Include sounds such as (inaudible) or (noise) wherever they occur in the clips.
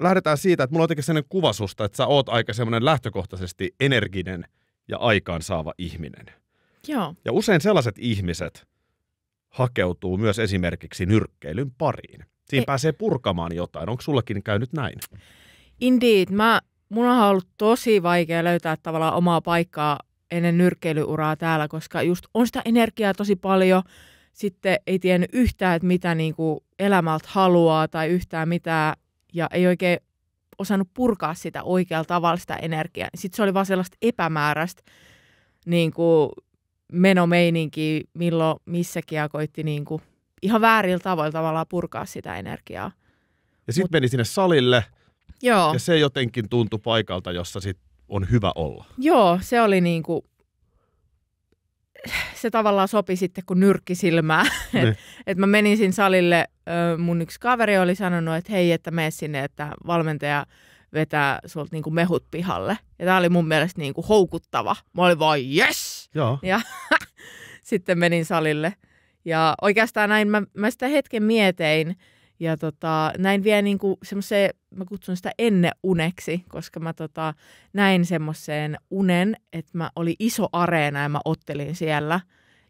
lähdetään siitä, että mulla on jotenkin sellainen kuva susta, että sä oot aika semmoinen lähtökohtaisesti energinen ja aikaansaava ihminen. Joo. Ja usein sellaiset ihmiset hakeutuu myös esimerkiksi nyrkkeilyn pariin. Siinä Ei. pääsee purkamaan jotain. Onko sullakin käynyt näin? Indeed. Mä, mun on ollut tosi vaikea löytää tavallaan omaa paikkaa ennen nyrkkeilyuraa täällä, koska just on sitä energiaa tosi paljon. Sitten ei tiennyt yhtään, että mitä niin kuin elämältä haluaa tai yhtään mitään ja ei oikein osannut purkaa sitä oikealla tavalla sitä energiaa. Sitten se oli vaan sellaista epämääräistä niin kuin menomeininkiä, milloin missäkin ja koitti niin kuin ihan väärillä tavoilla tavallaan purkaa sitä energiaa. Ja sitten meni sinne salille Joo. ja se jotenkin tuntui paikalta, jossa sit on hyvä olla. Joo, se oli niin kuin se tavallaan sopi sitten kuin nyrkkisilmää. Että niin. et mä sinne salille, mun yksi kaveri oli sanonut, että hei, että mene sinne, että valmentaja vetää sulta niinku mehut pihalle. Ja tämä oli mun mielestä niinku houkuttava. Mä olin vaan yes! Joo. Ja (laughs) sitten menin salille. Ja oikeastaan näin mä, mä sitä hetken mietin, ja tota, näin vielä niin kuin mä kutsun sitä uneksi, koska mä tota, näin semmoiseen unen, että mä oli iso areena ja mä ottelin siellä.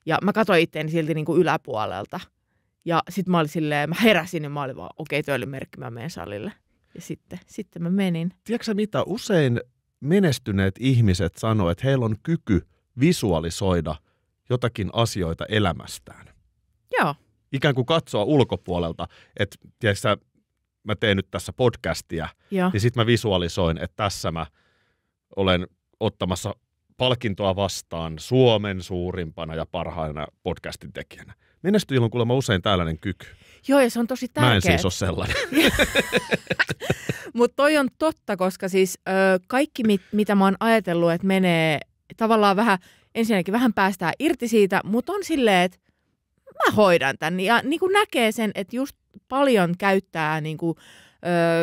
Ja mä katsoin itteeni silti niin kuin yläpuolelta. Ja sitten mä olin silleen, mä heräsin ja niin mä olin vaan, okei, okay, toi oli merkki, mä menen salille. Ja sitten, sitten mä menin. Tiedätkö mitä, usein menestyneet ihmiset sanoo, että heillä on kyky visualisoida jotakin asioita elämästään. Joo ikään kuin katsoa ulkopuolelta, että tiedätkö, mä teen nyt tässä podcastia, ja, niin sitten mä visualisoin, että tässä mä olen ottamassa palkintoa vastaan Suomen suurimpana ja parhaana podcastin tekijänä. Menestyjillä on kuulemma usein tällainen kyky. Joo, ja se on tosi tärkeää. Mä en siis ole sellainen. (laughs) Mutta toi on totta, koska siis ö, kaikki, mit, mitä mä oon ajatellut, että menee tavallaan vähän, ensinnäkin vähän päästään irti siitä, mutta on silleen, että mä hoidan tämän. Ja niin kuin näkee sen, että just paljon käyttää niin kuin,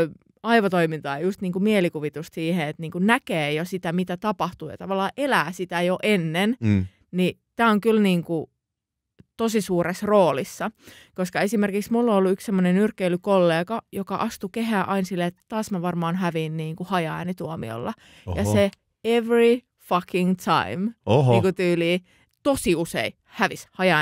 ö, aivotoimintaa, just niin kuin mielikuvitus siihen, että niin kuin näkee jo sitä, mitä tapahtuu ja tavallaan elää sitä jo ennen, mm. niin tämä on kyllä niin kuin tosi suuressa roolissa. Koska esimerkiksi mulla on ollut yksi semmoinen nyrkkeilykollega, joka astui kehää aina silleen, että taas mä varmaan hävin niin kuin hajaani äänituomiolla Oho. Ja se every fucking time, Oho. niin kuin tyyliin tosi usein hävis haja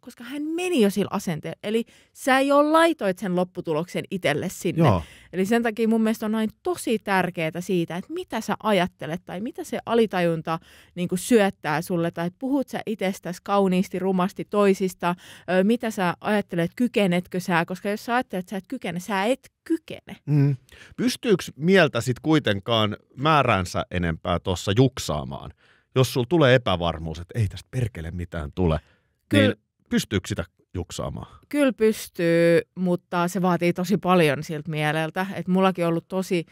koska hän meni jo sillä asenteella. Eli sä jo laitoit sen lopputuloksen itselle sinne. Joo. Eli sen takia mun mielestä on aina tosi tärkeää siitä, että mitä sä ajattelet tai mitä se alitajunta niin syöttää sulle. Tai puhut sä itsestäsi kauniisti, rumasti toisista, ö, mitä sä ajattelet, kykenetkö sä. Koska jos sä ajattelet, että sä et kykene, sä et kykene. Mm. Pystyykö mieltä sitten kuitenkaan määränsä enempää tuossa juksaamaan? jos sulla tulee epävarmuus, että ei tästä perkele mitään tule, niin Kyllä. niin pystyykö sitä juksaamaan? Kyllä pystyy, mutta se vaatii tosi paljon siltä mieleltä. Et mullakin on ollut tosi,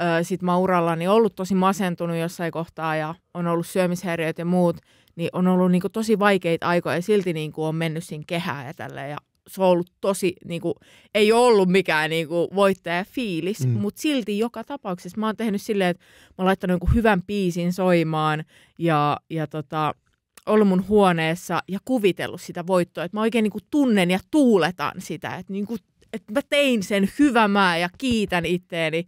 äh, sit mä urallani ollut tosi masentunut jossain kohtaa ja on ollut syömishäiriöt ja muut, niin on ollut niinku tosi vaikeita aikoja ja silti niinku on mennyt siinä kehää ja ja se on ollut tosi, niin kuin, ei ollut mikään niin kuin, voittaja fiilis, mm. mutta silti joka tapauksessa mä oon tehnyt silleen, että mä oon laittanut kuin hyvän piisin soimaan ja, ja tota, ollut mun huoneessa ja kuvitellut sitä voittoa, että mä oikein niin kuin, tunnen ja tuuletan sitä, että, niin kuin, että mä tein sen hyvä mä ja kiitän itteeni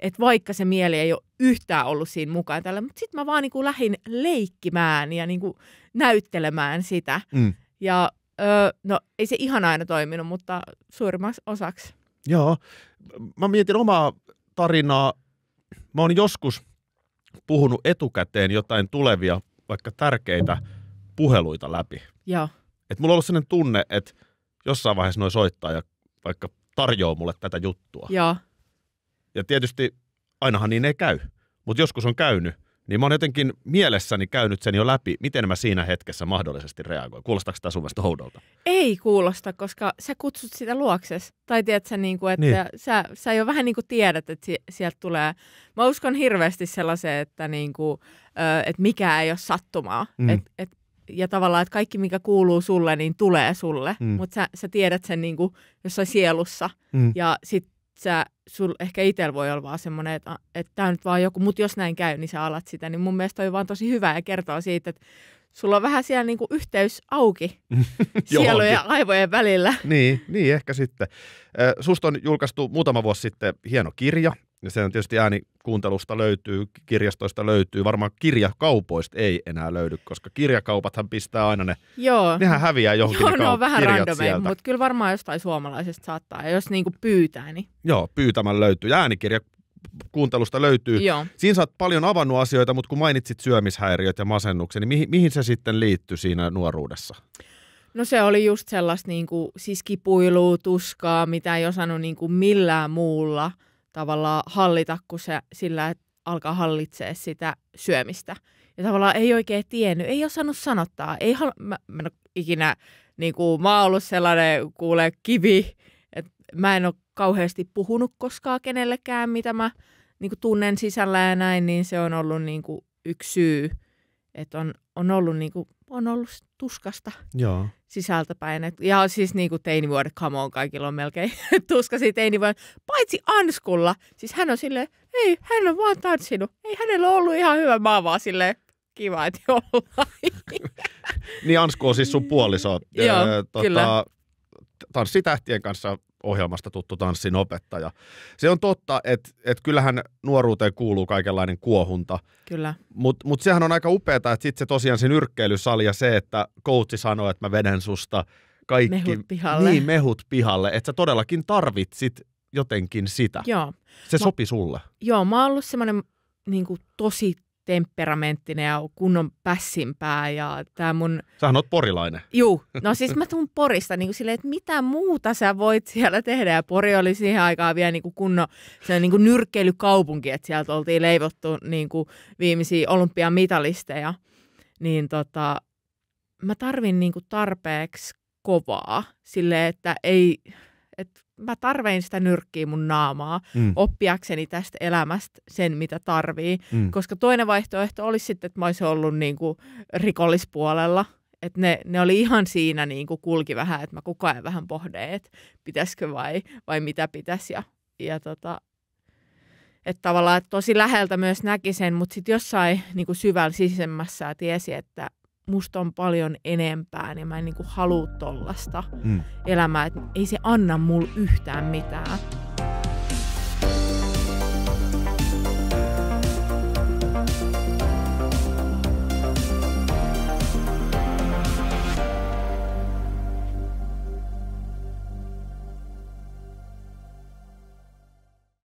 että vaikka se mieli ei ole yhtään ollut siinä mukaan tällä, mutta sitten mä vaan niin kuin lähdin leikkimään ja niin kuin näyttelemään sitä. Mm. Ja Öö, no ei se ihan aina toiminut, mutta suurimmaksi osaksi. Joo. Mä mietin omaa tarinaa. Mä oon joskus puhunut etukäteen jotain tulevia, vaikka tärkeitä puheluita läpi. Joo. Et mulla on ollut sellainen tunne, että jossain vaiheessa noi soittaa ja vaikka tarjoaa mulle tätä juttua. Joo. Ja tietysti ainahan niin ei käy, mutta joskus on käynyt. Niin mä oon jotenkin mielessäni käynyt sen jo läpi, miten mä siinä hetkessä mahdollisesti reagoin. Kuulostaako tämä sun houdolta? Ei kuulosta, koska sä kutsut sitä luokses. Tai tiedät sä, niin kuin, että niin. Sä, sä jo vähän niin kuin tiedät, että si- sieltä tulee. Mä uskon hirveästi sellaiseen, että, niin kuin, että mikä ei ole sattumaa. Mm. Et, et, ja tavallaan, että kaikki mikä kuuluu sulle, niin tulee sulle. Mm. Mutta sä, sä tiedät sen niin kuin jossain sielussa. Mm. Ja sit sä, sul ehkä itsellä voi olla vaan semmoinen, että, että tämä nyt vaan joku, mutta jos näin käy, niin sä alat sitä. Niin mun mielestä on vaan tosi hyvä ja kertoo siitä, että sulla on vähän siellä niinku yhteys auki (laughs) sielujen ja aivojen välillä. Niin, niin ehkä sitten. Susta on julkaistu muutama vuosi sitten hieno kirja, ja se on tietysti äänikuuntelusta löytyy, kirjastoista löytyy, varmaan kirjakaupoista ei enää löydy, koska kirjakaupathan pistää aina ne, Joo. nehän häviää johonkin Joo, ne, ne on vähän randomeja, mutta kyllä varmaan jostain suomalaisesta saattaa, ja jos niinku pyytää, niin. Joo, pyytämään löytyy, ja äänikirja kuuntelusta löytyy. Joo. Siinä sä oot paljon avannut asioita, mutta kun mainitsit syömishäiriöt ja masennuksen, niin mihin, mihin se sitten liittyy siinä nuoruudessa? No se oli just sellaista niin kuin, siis kipuilua, tuskaa, mitä ei osannut niin kuin millään muulla – tavallaan hallita kuin se, sillä, että alkaa hallitsee sitä syömistä. Ja tavallaan ei oikein tiennyt, ei osannut sanottaa. Ei hal- mä, mä en ole ikinä, niin kuin, mä oon ollut sellainen kuule kivi, että mä en ole kauheasti puhunut koskaan kenellekään, mitä mä niin kuin tunnen sisällä ja näin, niin se on ollut niin kuin yksi syy, että on, on ollut niinku, on ollut tuskasta Joo. sisältäpäin. Et, ja siis niinku teinivuodet, come on, kaikilla on melkein (laughs) tuskasi teinivuodet. Paitsi Anskulla. Siis hän on sille ei, hän on vaan tanssinut. Ei hänellä ollut ihan hyvä. Mä vaan silleen, kiva, että jollain. (laughs) niin Ansku on siis sun puoliso. (laughs) Joo, tota, kyllä. Tanssitähtien kanssa ohjelmasta tuttu tanssin opettaja. Se on totta, että et kyllähän nuoruuteen kuuluu kaikenlainen kuohunta. Kyllä. Mutta mut sehän on aika upeaa, että sitten se tosiaan se nyrkkeilysali ja se, että coachi sanoo, että mä veden susta kaikki. Mehut pihalle. Niin, mehut pihalle. Että sä todellakin tarvitsit jotenkin sitä. Joo. Se mä, sopi sulle. Joo, mä oon ollut semmoinen niin tosi temperamenttinen ja kunnon pässinpää. Ja tää mun... Sähän oot porilainen. Juu, (laughs) no siis mä tuun Porista niin kuin silleen, että mitä muuta sä voit siellä tehdä. Ja Pori oli siihen aikaan vielä niin kuin kunnon se niin kuin nyrkkeilykaupunki, että sieltä oltiin leivottu niin kuin viimeisiä olympiamitalisteja. Niin tota, mä tarvin niin kuin tarpeeksi kovaa sille, että ei, että mä tarvein sitä nyrkkiä mun naamaa mm. oppiakseni tästä elämästä sen, mitä tarvii. Mm. Koska toinen vaihtoehto olisi sitten, että mä olisin ollut niin kuin rikollispuolella. Että ne, ne oli ihan siinä niin kuin kulki vähän, että mä koko ajan vähän pohdin, että pitäisikö vai, vai mitä pitäisi. Ja, ja tota, että tavallaan että tosi läheltä myös näki sen, mutta sitten jossain niin syvällä sisemmässä tiesi, että, musta on paljon enempää, niin mä en niin halua tollasta mm. elämää, että ei se anna mulle yhtään mitään.